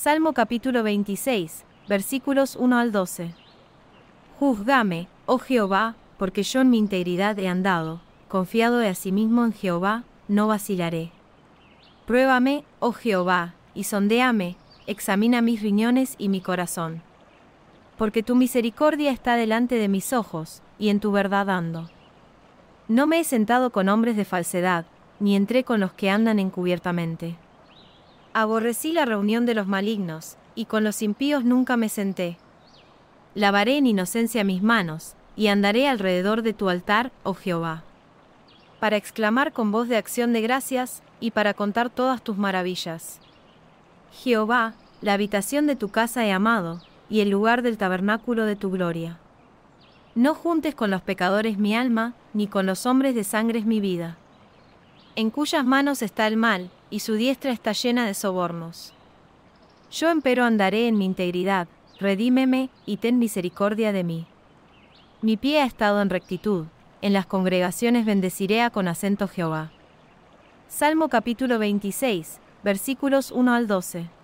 Salmo capítulo 26, versículos 1 al 12. Juzgame, oh Jehová, porque yo en mi integridad he andado, confiado de asimismo en Jehová, no vacilaré. Pruébame, oh Jehová, y sondéame, examina mis riñones y mi corazón. Porque tu misericordia está delante de mis ojos, y en tu verdad ando. No me he sentado con hombres de falsedad, ni entré con los que andan encubiertamente. Aborrecí la reunión de los malignos, y con los impíos nunca me senté. Lavaré en inocencia mis manos, y andaré alrededor de tu altar, oh Jehová. Para exclamar con voz de acción de gracias, y para contar todas tus maravillas. Jehová, la habitación de tu casa he amado, y el lugar del tabernáculo de tu gloria. No juntes con los pecadores mi alma, ni con los hombres de sangre es mi vida. En cuyas manos está el mal, y su diestra está llena de sobornos. Yo empero andaré en mi integridad, redímeme y ten misericordia de mí. Mi pie ha estado en rectitud, en las congregaciones bendeciré a con acento Jehová. Salmo capítulo 26, versículos 1 al 12.